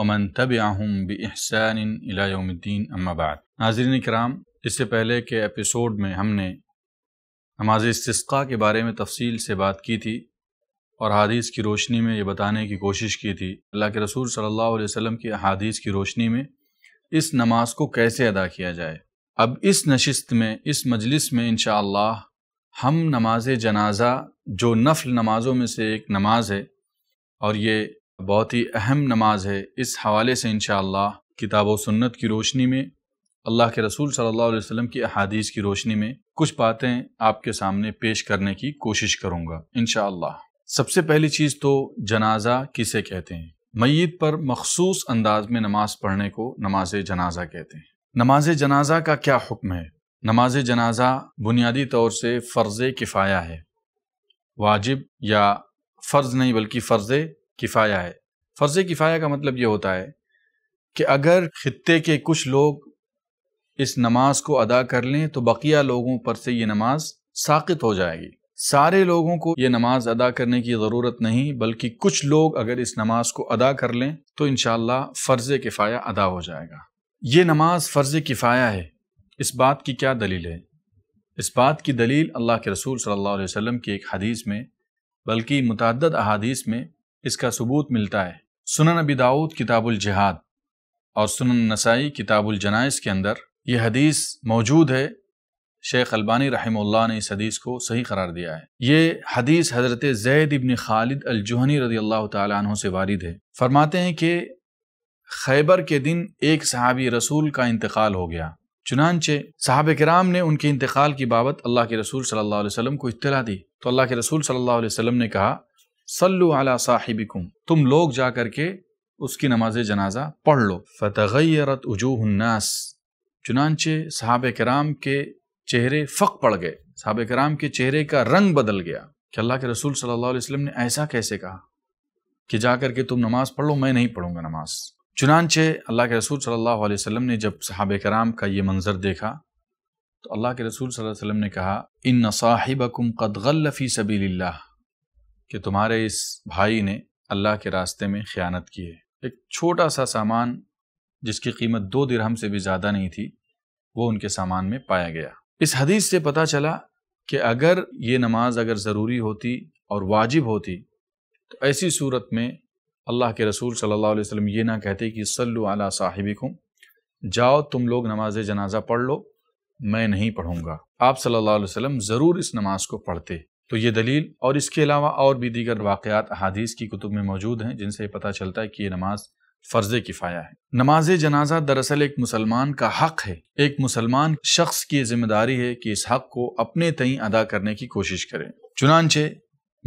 ومن اما بعد ناظرین کرام اس سے پہلے کے ایپیسوڈ میں ہم نے نماز استثقاء کے بارے میں تفصیل سے بات کی تھی اور حادیث کی روشنی میں یہ بتانے کی کوشش کی تھی اللہ کے رسول صلی اللہ علیہ وسلم کی احادیث کی روشنی میں اس نماز کو کیسے ادا کیا جائے اب اس نشست میں اس مجلس میں انشاءاللہ اللہ ہم نماز جنازہ جو نفل نمازوں میں سے ایک نماز ہے اور یہ بہت ہی اہم نماز ہے اس حوالے سے انشاءاللہ کتاب و سنت کی روشنی میں اللہ کے رسول صلی اللہ علیہ وسلم کی احادیث کی روشنی میں کچھ باتیں آپ کے سامنے پیش کرنے کی کوشش کروں گا انشاءاللہ سب سے پہلی چیز تو جنازہ کسے کہتے ہیں میت پر مخصوص انداز میں نماز پڑھنے کو نماز جنازہ کہتے ہیں نماز جنازہ کا کیا حکم ہے نماز جنازہ بنیادی طور سے فرض کفایہ ہے واجب یا فرض نہیں بلکہ فرض کفایا ہے فرض کفایہ کا مطلب یہ ہوتا ہے کہ اگر خطے کے کچھ لوگ اس نماز کو ادا کر لیں تو بقیہ لوگوں پر سے یہ نماز ساقط ہو جائے گی سارے لوگوں کو یہ نماز ادا کرنے کی ضرورت نہیں بلکہ کچھ لوگ اگر اس نماز کو ادا کر لیں تو انشاءاللہ فرض کفایہ ادا ہو جائے گا یہ نماز فرض کفایا ہے اس بات کی کیا دلیل ہے اس بات کی دلیل اللہ کے رسول صلی اللہ علیہ وسلم کی ایک حدیث میں بلکہ متعدد احادیث میں اس کا ثبوت ملتا ہے سنن ابی باود کتاب الجہاد اور سنن نسائی کتاب الجنائز کے اندر یہ حدیث موجود ہے شیخ البانی رحم اللہ نے اس حدیث کو صحیح قرار دیا ہے یہ حدیث حضرت زید ابن خالد الجہنی رضی اللہ تعالیٰ عنہ سے وارد ہے فرماتے ہیں کہ خیبر کے دن ایک صحابی رسول کا انتقال ہو گیا چنانچہ صحابہ کرام نے ان کے انتقال کی بابت اللہ کے رسول صلی اللہ علیہ وسلم کو اطلاع دی تو اللہ کے رسول صلی اللہ علیہ وسلم نے کہا علی صاحبکم تم لوگ جا کر کے اس کی نماز جنازہ پڑھ لو فتغیرت الناس چنانچہ صحابہ کرام کے چہرے فق پڑ گئے صحابہ کرام کے چہرے کا رنگ بدل گیا کہ اللہ کے رسول صلی اللہ علیہ وسلم نے ایسا کیسے کہا کہ جا کر کے تم نماز پڑھ لو میں نہیں پڑھوں گا نماز چنانچہ اللہ کے رسول صلی اللہ علیہ وسلم نے جب صحابہ کرام کا یہ منظر دیکھا تو اللہ کے رسول صلی اللہ علیہ وسلم نے کہا صاحبکم قد غل فی سبیل اللہ کہ تمہارے اس بھائی نے اللہ کے راستے میں خیانت کی ہے ایک چھوٹا سا سامان جس کی قیمت دو درہم سے بھی زیادہ نہیں تھی وہ ان کے سامان میں پایا گیا اس حدیث سے پتہ چلا کہ اگر یہ نماز اگر ضروری ہوتی اور واجب ہوتی تو ایسی صورت میں اللہ کے رسول صلی اللہ علیہ وسلم یہ نہ کہتے کہ صلو علی صاحبکم جاؤ تم لوگ نماز جنازہ پڑھ لو میں نہیں پڑھوں گا آپ صلی اللہ علیہ وسلم ضرور اس نماز کو پڑھتے تو یہ دلیل اور اس کے علاوہ اور بھی دیگر واقعات احادیث کی کتب میں موجود ہیں جن سے پتہ چلتا ہے کہ یہ نماز فرض کفایہ ہے نماز جنازہ دراصل ایک مسلمان کا حق ہے ایک مسلمان شخص کی ذمہ داری ہے کہ اس حق کو اپنے تئیں ادا کرنے کی کوشش کرے چنانچہ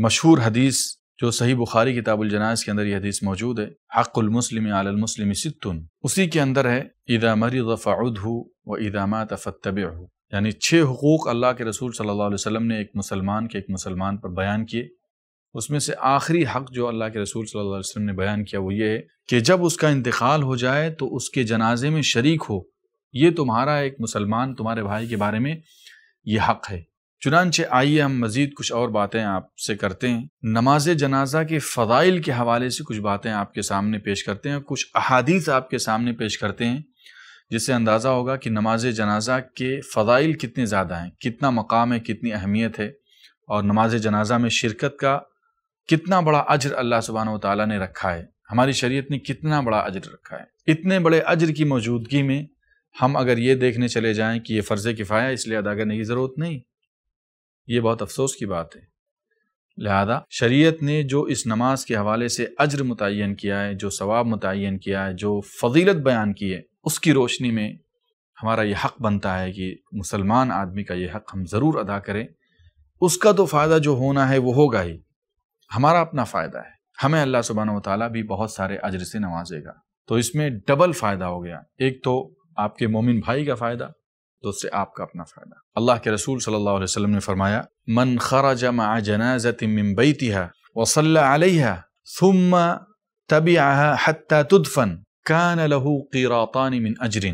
مشہور حدیث جو صحیح بخاری کتاب الجناز کے اندر یہ حدیث موجود ہے حق المسلم عال المسلم ستن اسی کے اندر ہے عیدامری غفا و ادامات مات ہو یعنی چھ حقوق اللہ کے رسول صلی اللہ علیہ وسلم نے ایک مسلمان کے ایک مسلمان پر بیان کیے اس میں سے آخری حق جو اللہ کے رسول صلی اللہ علیہ وسلم نے بیان کیا وہ یہ ہے کہ جب اس کا انتقال ہو جائے تو اس کے جنازے میں شریک ہو یہ تمہارا ایک مسلمان تمہارے بھائی کے بارے میں یہ حق ہے چنانچہ آئیے ہم مزید کچھ اور باتیں آپ سے کرتے ہیں نماز جنازہ کے فضائل کے حوالے سے کچھ باتیں آپ کے سامنے پیش کرتے ہیں کچھ احادیث آپ کے سامنے پیش کرتے ہیں جس سے اندازہ ہوگا کہ نماز جنازہ کے فضائل کتنے زیادہ ہیں کتنا مقام ہے کتنی اہمیت ہے اور نماز جنازہ میں شرکت کا کتنا بڑا اجر اللہ سبحانہ و تعالیٰ نے رکھا ہے ہماری شریعت نے کتنا بڑا اجر رکھا ہے اتنے بڑے اجر کی موجودگی میں ہم اگر یہ دیکھنے چلے جائیں کہ یہ فرض کفایا اس لیے ادا کرنے کی ضرورت نہیں یہ بہت افسوس کی بات ہے لہذا شریعت نے جو اس نماز کے حوالے سے اجر متعین کیا ہے جو ثواب متعین کیا ہے جو فضیلت بیان کی ہے اس کی روشنی میں ہمارا یہ حق بنتا ہے کہ مسلمان آدمی کا یہ حق ہم ضرور ادا کریں اس کا تو فائدہ جو ہونا ہے وہ ہوگا ہی ہمارا اپنا فائدہ ہے ہمیں اللہ سبحانہ و تعالیٰ بھی بہت سارے سے نوازے گا تو اس میں ڈبل فائدہ ہو گیا ایک تو آپ کے مومن بھائی کا فائدہ دوسرے آپ کا اپنا فائدہ اللہ کے رسول صلی اللہ علیہ وسلم نے فرمایا من خرج مع جنازت من بیتها ثم تبعها حتى تدفن كان كان له له قيراطان من من أجر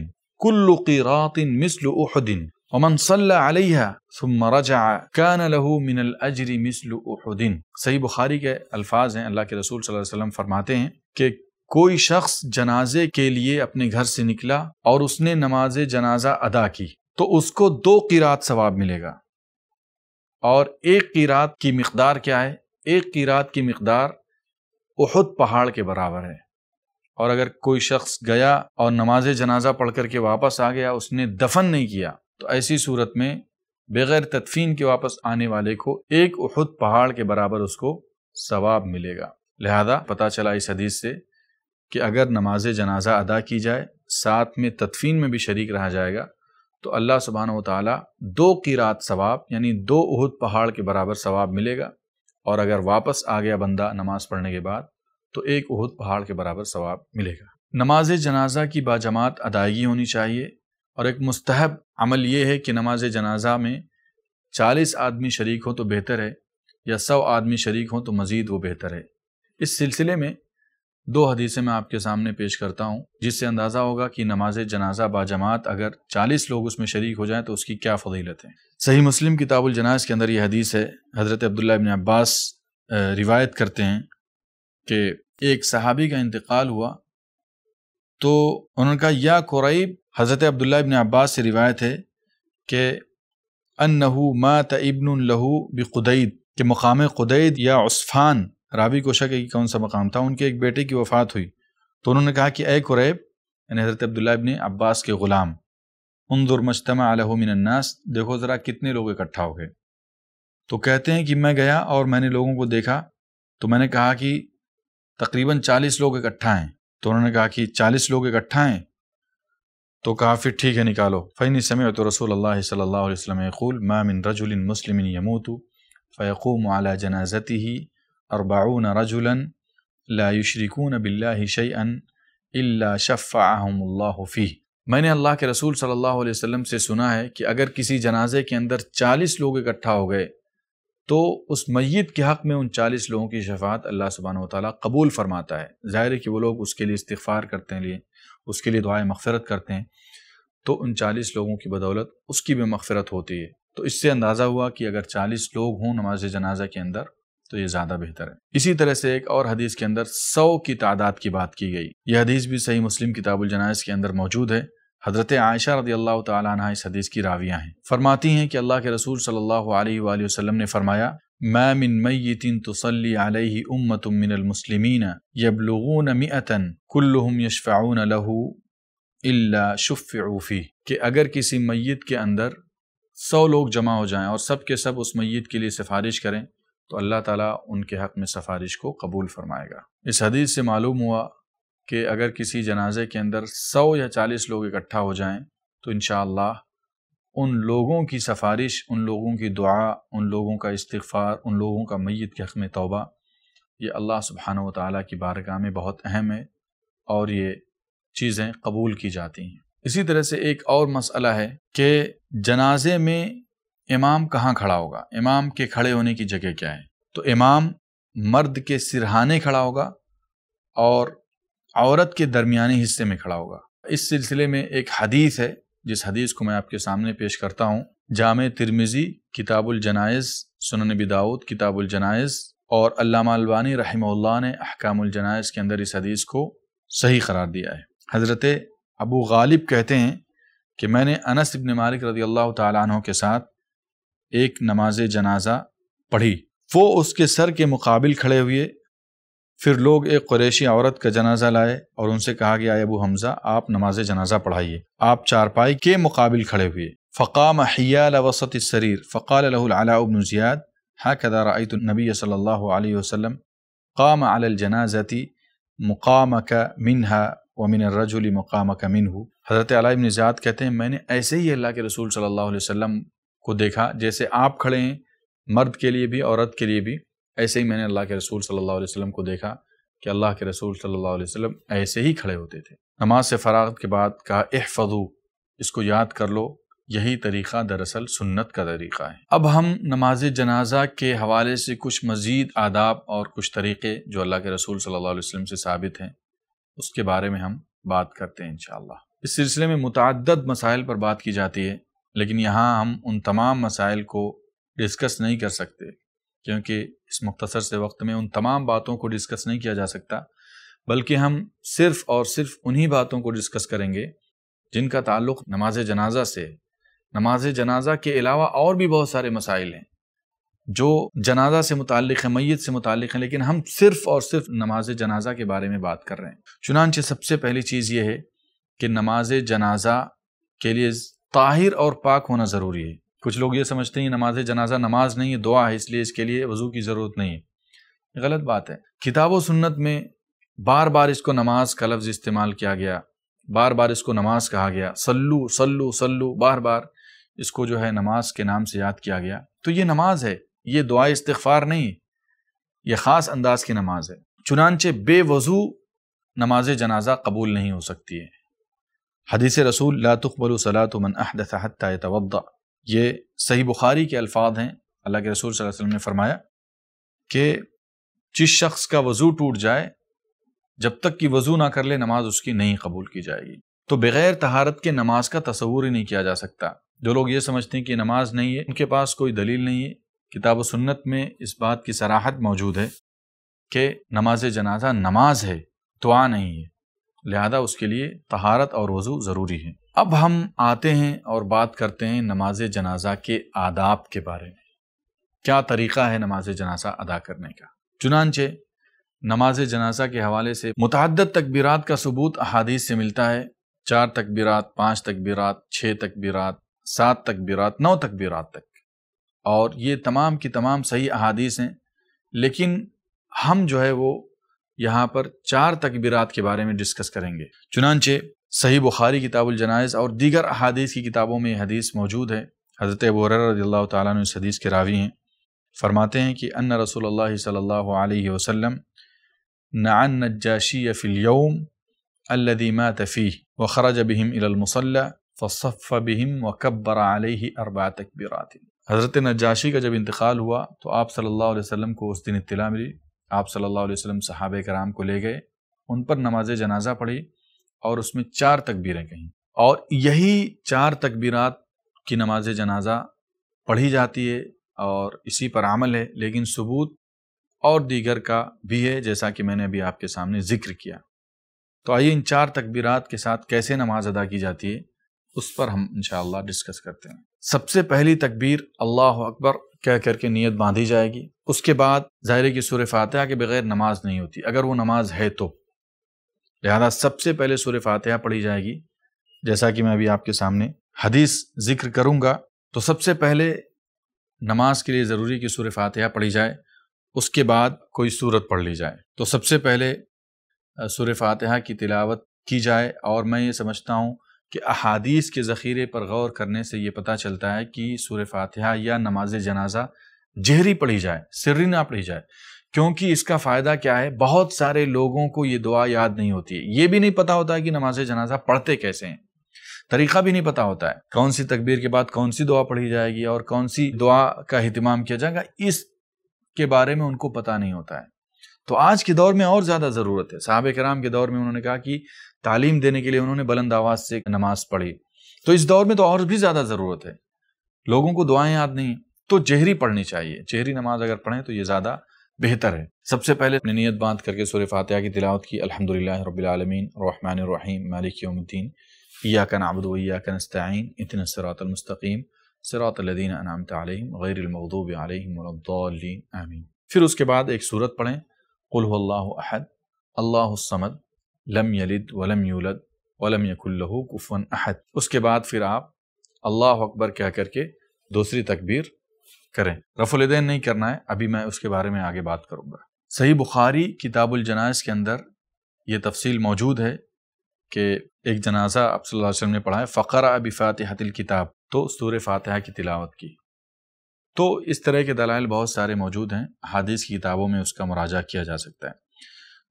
كل قيراط مثل مثل أحد أحد ومن صلى عليها ثم رجع الأجر کے الفاظ ہیں اللہ کے رسول صلی اللہ علیہ وسلم فرماتے ہیں کہ کوئی شخص جنازے کے لیے اپنے گھر سے نکلا اور اس نے نماز جنازہ ادا کی تو اس کو دو قیرات ثواب ملے گا اور ایک قیرات کی مقدار کیا ہے ایک قیرات کی مقدار احد پہاڑ کے برابر ہے اور اگر کوئی شخص گیا اور نماز جنازہ پڑھ کر کے واپس آ گیا اس نے دفن نہیں کیا تو ایسی صورت میں بغیر تدفین کے واپس آنے والے کو ایک احد پہاڑ کے برابر اس کو ثواب ملے گا لہذا پتہ چلا اس حدیث سے کہ اگر نماز جنازہ ادا کی جائے ساتھ میں تدفین میں بھی شریک رہا جائے گا تو اللہ سبحانہ و تعالیٰ دو قیرات ثواب یعنی دو احد پہاڑ کے برابر ثواب ملے گا اور اگر واپس آ گیا بندہ نماز پڑھنے کے بعد تو ایک اہد پہاڑ کے برابر ثواب ملے گا نماز جنازہ کی باجماعت ادائیگی ہونی چاہیے اور ایک مستحب عمل یہ ہے کہ نماز جنازہ میں چالیس آدمی شریک ہوں تو بہتر ہے یا سو آدمی شریک ہوں تو مزید وہ بہتر ہے اس سلسلے میں دو حدیثیں میں آپ کے سامنے پیش کرتا ہوں جس سے اندازہ ہوگا کہ نماز جنازہ با جماعت اگر چالیس لوگ اس میں شریک ہو جائیں تو اس کی کیا فضیلت ہے صحیح مسلم کتاب الجناز کے اندر یہ حدیث ہے حضرت عبداللہ ابن عباس روایت کرتے ہیں کہ ایک صحابی کا انتقال ہوا تو انہوں نے کہا یا قریب حضرت عبداللہ ابن عباس سے روایت ہے کہ انہو مات ابن لہو بقدید کہ مقام قدید یا عصفان رابی کو سا مقام تھا ان کے ایک بیٹے کی وفات ہوئی تو انہوں نے کہا کہ اے قریب یعنی حضرت عبداللہ ابن عباس کے غلام انظر مجتمع علیہ من الناس دیکھو ذرا کتنے لوگ اکٹھا ہو گئے تو کہتے ہیں کہ میں گیا اور میں نے لوگوں کو دیکھا تو میں نے کہا کہ تقریباً چالیس لوگ اکٹھا ہیں تو انہوں نے کہا کہ چالیس لوگ اکٹھا ہیں تو کہا پھر ٹھیک ہے نکالو فعین سمعت رسول اللہ صلی اللہ علیہ وسلم مَن رجن مسلم یموۃ فیقو مال جنا ضتیحی اور باعن رجولن اللہ شریکون بلّہ شعیع اللہ شف الحم اللہ میں نے اللہ کے رسول صلی اللہ علیہ وسلم سے سنا ہے کہ اگر کسی جنازے کے اندر چالیس لوگ اکٹھا ہو گئے تو اس میت کے حق میں ان چالیس لوگوں کی شفاعت اللہ سبحانہ و تعالیٰ قبول فرماتا ہے ظاہر ہے کہ وہ لوگ اس کے لیے استغفار کرتے ہیں اس کے لیے دعائیں مغفرت کرتے ہیں تو ان چالیس لوگوں کی بدولت اس کی بھی مغفرت ہوتی ہے تو اس سے اندازہ ہوا کہ اگر چالیس لوگ ہوں نماز جنازہ کے اندر تو یہ زیادہ بہتر ہے اسی طرح سے ایک اور حدیث کے اندر سو کی تعداد کی بات کی گئی یہ حدیث بھی صحیح مسلم کتاب الجناز کے اندر موجود ہے حضرت عائشہ رضی اللہ تعالیٰ عنہ اس حدیث کی راویہ ہیں فرماتی ہیں کہ اللہ کے رسول صلی اللہ علیہ وآلہ وسلم نے فرمایا ما من میت تصلی علیہ امت من المسلمین یبلغون مئتا کلهم یشفعون له الا شفعوا فیہ کہ اگر کسی میت کے اندر سو لوگ جمع ہو جائیں اور سب کے سب اس میت کے لیے سفارش کریں تو اللہ تعالیٰ ان کے حق میں سفارش کو قبول فرمائے گا اس حدیث سے معلوم ہوا کہ اگر کسی جنازے کے اندر سو یا چالیس لوگ اکٹھا ہو جائیں تو انشاءاللہ ان لوگوں کی سفارش ان لوگوں کی دعا ان لوگوں کا استغفار ان لوگوں کا میت کے حق میں توبہ یہ اللہ سبحانہ و تعالیٰ کی بارگاہ میں بہت اہم ہے اور یہ چیزیں قبول کی جاتی ہیں اسی طرح سے ایک اور مسئلہ ہے کہ جنازے میں امام کہاں کھڑا ہوگا امام کے کھڑے ہونے کی جگہ کیا ہے تو امام مرد کے سرحانے کھڑا ہوگا اور عورت کے درمیانی حصے میں کھڑا ہوگا اس سلسلے میں ایک حدیث ہے جس حدیث کو میں آپ کے سامنے پیش کرتا ہوں جامع ترمیزی کتاب الجنائز سنن داود کتاب الجنائز اور علامہ البانی رحمہ اللہ نے احکام الجنائز کے اندر اس حدیث کو صحیح قرار دیا ہے حضرت ابو غالب کہتے ہیں کہ میں نے انس ابن مالک رضی اللہ تعالیٰ عنہ کے ساتھ ایک نماز جنازہ پڑھی وہ اس کے سر کے مقابل کھڑے ہوئے پھر لوگ ایک قریشی عورت کا جنازہ لائے اور ان سے کہا کہ ابو حمزہ آپ نماز جنازہ پڑھائیے آپ چار پائی کے مقابل کھڑے ہوئے فقام حیال وسط السریر فقال له العلاء بن زیاد رأیت النبی صلی اللہ علیہ وسلم قام على جنازتی مقام منها ومن الرجل و منه حضرت علیہ بن زیاد کہتے ہیں میں نے ایسے ہی اللہ کے رسول صلی اللہ علیہ وسلم کو دیکھا جیسے آپ کھڑے ہیں مرد کے لیے بھی عورت کے لیے بھی ایسے ہی میں نے اللہ کے رسول صلی اللہ علیہ وسلم کو دیکھا کہ اللہ کے رسول صلی اللہ علیہ وسلم ایسے ہی کھڑے ہوتے تھے نماز سے فراغت کے بعد کہا احفظو اس کو یاد کر لو یہی طریقہ دراصل سنت کا طریقہ ہے اب ہم نماز جنازہ کے حوالے سے کچھ مزید آداب اور کچھ طریقے جو اللہ کے رسول صلی اللہ علیہ وسلم سے ثابت ہیں اس کے بارے میں ہم بات کرتے ہیں انشاءاللہ اس سلسلے میں متعدد مسائل پر بات کی جاتی ہے لیکن یہاں ہم ان تمام مسائل کو ڈسکس نہیں کر سکتے کیونکہ اس مختصر سے وقت میں ان تمام باتوں کو ڈسکس نہیں کیا جا سکتا بلکہ ہم صرف اور صرف انہی باتوں کو ڈسکس کریں گے جن کا تعلق نماز جنازہ سے نماز جنازہ کے علاوہ اور بھی بہت سارے مسائل ہیں جو جنازہ سے متعلق ہیں میت سے متعلق ہیں لیکن ہم صرف اور صرف نماز جنازہ کے بارے میں بات کر رہے ہیں چنانچہ سب سے پہلی چیز یہ ہے کہ نماز جنازہ کے لیے طاہر اور پاک ہونا ضروری ہے کچھ لوگ یہ سمجھتے ہیں نماز جنازہ نماز نہیں ہے دعا ہے اس لیے اس کے لیے وضو کی ضرورت نہیں ہے غلط بات ہے کتاب و سنت میں بار بار اس کو نماز کا لفظ استعمال کیا گیا بار بار اس کو نماز کہا گیا سلو سلو سلو بار بار اس کو جو ہے نماز کے نام سے یاد کیا گیا تو یہ نماز ہے یہ دعا استغفار نہیں یہ خاص انداز کی نماز ہے چنانچہ بے وضو نماز جنازہ قبول نہیں ہو سکتی ہے حدیث رسول لا تقبل صلاة من احدث حتی يتوضع یہ صحیح بخاری کے الفاظ ہیں اللہ کے رسول صلی اللہ علیہ وسلم نے فرمایا کہ جس شخص کا وضو ٹوٹ جائے جب تک کہ وضو نہ کر لے نماز اس کی نہیں قبول کی جائے گی تو بغیر تہارت کے نماز کا تصور ہی نہیں کیا جا سکتا جو لوگ یہ سمجھتے ہیں کہ نماز نہیں ہے ان کے پاس کوئی دلیل نہیں ہے کتاب و سنت میں اس بات کی سراحت موجود ہے کہ نماز جنازہ نماز ہے دعا نہیں ہے لہذا اس کے لیے تہارت اور وضو ضروری ہے اب ہم آتے ہیں اور بات کرتے ہیں نماز جنازہ کے آداب کے بارے میں کیا طریقہ ہے نماز جنازہ ادا کرنے کا چنانچہ نماز جنازہ کے حوالے سے متعدد تکبیرات کا ثبوت احادیث سے ملتا ہے چار تکبیرات پانچ تکبیرات چھ تکبیرات سات تکبیرات نو تکبیرات تک اور یہ تمام کی تمام صحیح احادیث ہیں لیکن ہم جو ہے وہ یہاں پر چار تکبیرات کے بارے میں ڈسکس کریں گے چنانچہ صحیح بخاری کتاب الجنائز اور دیگر احادیث کی کتابوں میں یہ حدیث موجود ہے حضرت رضی اللہ تعالیٰ نے اس حدیث کے راوی ہیں فرماتے ہیں کہ ان رسول اللہ صلی اللہ علیہ وسلم نعن نجاشی فی اليوم الذي مات فيه وخرج بهم الى المصلى فصف بهم وكبر عليه علیہ اربا حضرت نجاشی کا جب انتقال ہوا تو آپ صلی اللہ علیہ وسلم کو اس دن اطلاع ملی آپ صلی اللہ علیہ وسلم صحابہ کرام کو لے گئے ان پر نماز جنازہ پڑھی اور اس میں چار تکبیریں کہیں اور یہی چار تکبیرات کی نماز جنازہ پڑھی جاتی ہے اور اسی پر عمل ہے لیکن ثبوت اور دیگر کا بھی ہے جیسا کہ میں نے ابھی آپ کے سامنے ذکر کیا تو آئیے ان چار تکبیرات کے ساتھ کیسے نماز ادا کی جاتی ہے اس پر ہم انشاءاللہ ڈسکس کرتے ہیں سب سے پہلی تکبیر اللہ اکبر کہہ کر کے نیت باندھی جائے گی اس کے بعد ظاہر کی سور فاتحہ کے بغیر نماز نہیں ہوتی اگر وہ نماز ہے تو لہذا سب سے پہلے سور فاتحہ پڑھی جائے گی جیسا کہ میں ابھی آپ کے سامنے حدیث ذکر کروں گا تو سب سے پہلے نماز کے لیے ضروری کہ سور فاتحہ پڑھی جائے اس کے بعد کوئی صورت پڑھ لی جائے تو سب سے پہلے سور فاتحہ کی تلاوت کی جائے اور میں یہ سمجھتا ہوں کہ احادیث کے ذخیرے پر غور کرنے سے یہ پتا چلتا ہے کہ سور فاتحہ یا نماز جنازہ جہری پڑھی جائے سرری نہ پڑھی جائے کیونکہ اس کا فائدہ کیا ہے بہت سارے لوگوں کو یہ دعا یاد نہیں ہوتی ہے یہ بھی نہیں پتا ہوتا ہے کہ نماز جنازہ پڑھتے کیسے ہیں طریقہ بھی نہیں پتا ہوتا ہے کون سی تکبیر کے بعد کون سی دعا پڑھی جائے گی اور کون سی دعا کا اہتمام کیا جائے گا اس کے بارے میں ان کو پتہ نہیں ہوتا ہے تو آج کے دور میں اور زیادہ ضرورت ہے صحابہ کرام کے دور میں انہوں نے کہا کہ تعلیم دینے کے لیے انہوں نے بلند آواز سے نماز پڑھی تو اس دور میں تو اور بھی زیادہ ضرورت ہے لوگوں کو دعائیں یاد نہیں تو جہری پڑھنی چاہیے جہری نماز اگر پڑھیں تو یہ زیادہ بہتر ہے سب سے پہلے اپنی نیت باندھ کر کے سورہ فاتحہ کی تلاوت کی الحمد للہ رب العالمین الرحمن الرحیم مالک یوم الدین ایاک نعبد و ایاک نستعین اتنا صراط المستقیم صراط الذین انعمت علیہم غیر المغضوب علیہم ولا الضالین آمین پھر اس کے بعد ایک سورت پڑھیں قل هو اللہ احد اللہ الصمد لم یلد ولم یولد ولم یکن له کفوا احد اس کے بعد پھر آپ اللہ اکبر کہہ کر کے دوسری تکبیر کریں رف نہیں کرنا ہے ابھی میں اس کے بارے میں آگے بات کروں گا صحیح بخاری کتاب الجناز کے اندر یہ تفصیل موجود ہے کہ ایک جنازہ آپ صلی اللہ علیہ وسلم نے پڑھا ہے فقر ابی فاتحت الکتاب کتاب تو سور فاتحہ کی تلاوت کی تو اس طرح کے دلائل بہت سارے موجود ہیں حادث کی کتابوں میں اس کا مراجعہ کیا جا سکتا ہے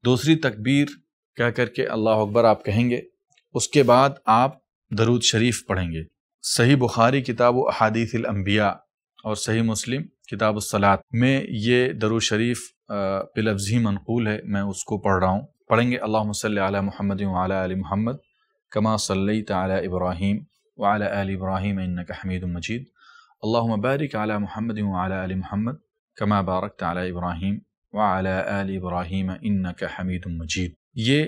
دوسری تکبیر کہہ کر کے اللہ اکبر آپ کہیں گے اس کے بعد آپ درود شریف پڑھیں گے صحیح بخاری کتاب و احادیث الانبیاء اور صحیح مسلم کتاب وصلاط میں یہ درو شریف بلفظ ہی منقول ہے میں اس کو پڑھ رہا ہوں پڑھیں گے اللہ محمد وعلی علی محمد کما صلی تعلیٰ ابراہیم و علی ابراہیم انکا حمید مجید اللہم بارک علی محمد علی محمد کما بارک علی ابراہیم و انکا حمید مجید یہ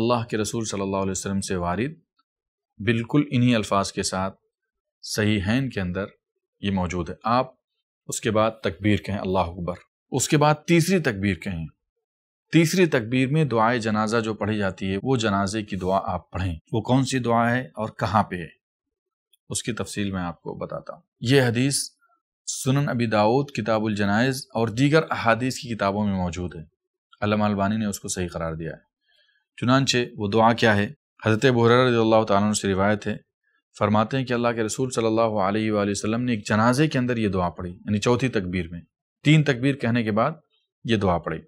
اللہ کے رسول صلی اللہ علیہ وسلم سے وارد بالکل انہی الفاظ کے ساتھ صحیحین کے اندر یہ موجود ہے آپ اس کے بعد تکبیر کہیں اللہ اکبر اس کے بعد تیسری تکبیر کہیں تیسری تکبیر میں دعائے جنازہ جو پڑھی جاتی ہے وہ جنازے کی دعا آپ پڑھیں وہ کون سی دعا ہے اور کہاں پہ ہے اس کی تفصیل میں آپ کو بتاتا ہوں یہ حدیث سنن ابی داود کتاب الجنائز اور دیگر احادیث کی کتابوں میں موجود ہے علامہ البانی نے اس کو صحیح قرار دیا ہے چنانچہ وہ دعا کیا ہے حضرت بحر اللہ تعالیٰ سے روایت ہے فرماتے ہیں کہ اللہ کے رسول صلی اللہ علیہ وآلہ وسلم نے ایک جنازے کے اندر یہ دعا پڑھی یعنی چوتھی تکبیر میں تین تکبیر کہنے کے بعد یہ دعا پڑھی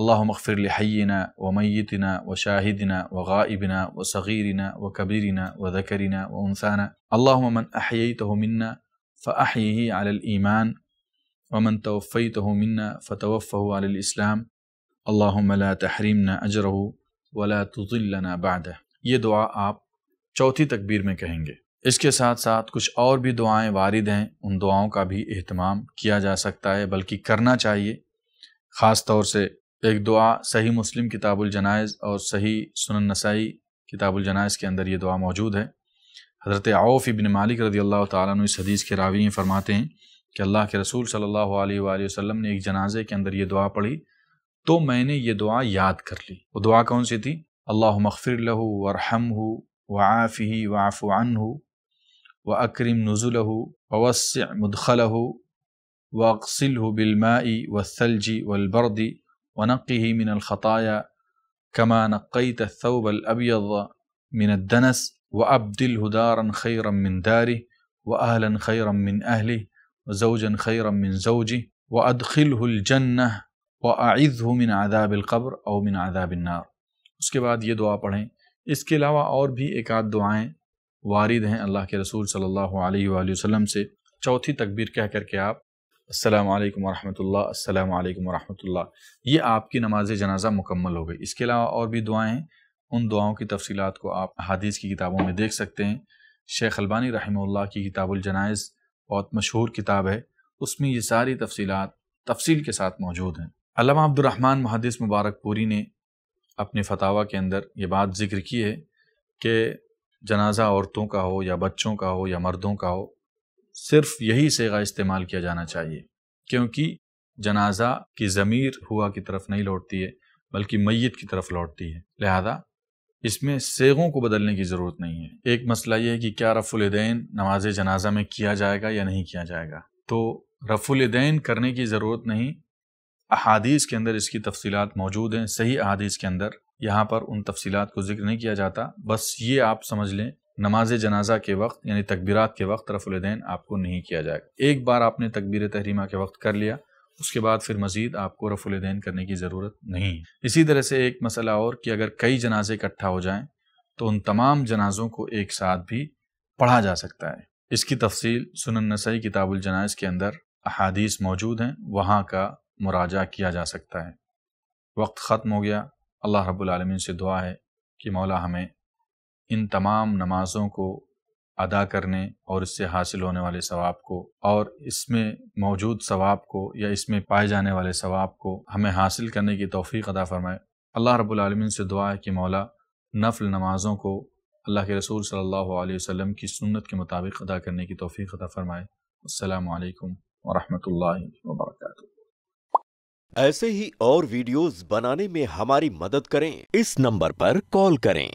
اللہ مغفر لحینا و میتنا و شاہدنا و غائبنا و صغیرنا و کبیرنا و ذکرنا و ممن اللہ من احییتہ منا علان علی الایمان ومن توفیتہ منا فتوفہ علی الاسلام اللہم لا تحریم اجرہ ولا تضلنا بعدہ یہ دعا آپ چوتھی تکبیر میں کہیں گے اس کے ساتھ ساتھ کچھ اور بھی دعائیں وارد ہیں ان دعاؤں کا بھی اہتمام کیا جا سکتا ہے بلکہ کرنا چاہیے خاص طور سے ایک دعا صحیح مسلم کتاب الجنائز اور صحیح سنن نسائی کتاب الجنائز کے اندر یہ دعا موجود ہے حضرت عوف ابن مالک رضی اللہ تعالیٰ اس حدیث کے راویین فرماتے ہیں کہ اللہ کے رسول صلی اللہ علیہ وآلہ وسلم نے ایک جنازے کے اندر یہ دعا پڑھی تو میں نے یہ دعا یاد کر لی وہ دعا کون سی تھی اللہ مغفر لہو ہوں وعافه واعف عنه وأكرم نزله ووسع مدخله واغسله بالماء والثلج والبرد ونقه من الخطايا كما نقيت الثوب الأبيض من الدنس وأبدله دارا خيرا من داره وأهلا خيرا من أهله وزوجا خيرا من زوجه وأدخله الجنة وأعذه من عذاب القبر أو من عذاب النار اس کے بعد یہ دعا پڑھیں اس کے علاوہ اور بھی ایک آدھ دعائیں وارد ہیں اللہ کے رسول صلی اللہ علیہ وآلہ وسلم سے چوتھی تکبیر کہہ کر کے آپ السلام علیکم ورحمت اللہ السلام علیکم ورحمت اللہ یہ آپ کی نماز جنازہ مکمل ہو گئی اس کے علاوہ اور بھی دعائیں ہیں ان دعاؤں کی تفصیلات کو آپ حدیث کی کتابوں میں دیکھ سکتے ہیں شیخ البانی رحمہ اللہ کی کتاب الجنائز بہت مشہور کتاب ہے اس میں یہ ساری تفصیلات تفصیل کے ساتھ موجود ہیں علامہ الرحمن محدث مبارک پوری نے اپنی فتاوہ کے اندر یہ بات ذکر کی ہے کہ جنازہ عورتوں کا ہو یا بچوں کا ہو یا مردوں کا ہو صرف یہی سیگا استعمال کیا جانا چاہیے کیونکہ جنازہ کی ضمیر ہوا کی طرف نہیں لوٹتی ہے بلکہ میت کی طرف لوٹتی ہے لہذا اس میں سیغوں کو بدلنے کی ضرورت نہیں ہے ایک مسئلہ یہ ہے کہ کیا رف الدین نماز جنازہ میں کیا جائے گا یا نہیں کیا جائے گا تو رف الدین کرنے کی ضرورت نہیں احادیث کے اندر اس کی تفصیلات موجود ہیں صحیح احادیث کے اندر یہاں پر ان تفصیلات کو ذکر نہیں کیا جاتا بس یہ آپ سمجھ لیں نماز جنازہ کے وقت یعنی تکبیرات کے وقت رف الدین آپ کو نہیں کیا جائے گا ایک بار آپ نے تکبیر تحریمہ کے وقت کر لیا اس کے بعد پھر مزید آپ کو رف الدین کرنے کی ضرورت نہیں اسی طرح سے ایک مسئلہ اور کہ اگر کئی جنازے اکٹھا ہو جائیں تو ان تمام جنازوں کو ایک ساتھ بھی پڑھا جا سکتا ہے اس کی تفصیل سنن نسائی کتاب الجناز کے اندر احادیث موجود ہیں وہاں کا مراجہ کیا جا سکتا ہے وقت ختم ہو گیا اللہ رب العالمین سے دعا ہے کہ مولا ہمیں ان تمام نمازوں کو ادا کرنے اور اس سے حاصل ہونے والے ثواب کو اور اس میں موجود ثواب کو یا اس میں پائے جانے والے ثواب کو ہمیں حاصل کرنے کی توفیق ادا فرمائے اللہ رب العالمین سے دعا ہے کہ مولا نفل نمازوں کو اللہ کے رسول صلی اللہ علیہ وسلم کی سنت کے مطابق ادا کرنے کی توفیق ادا فرمائے السلام علیکم ورحمۃ اللہ وبرکاتہ ایسے ہی اور ویڈیوز بنانے میں ہماری مدد کریں اس نمبر پر کال کریں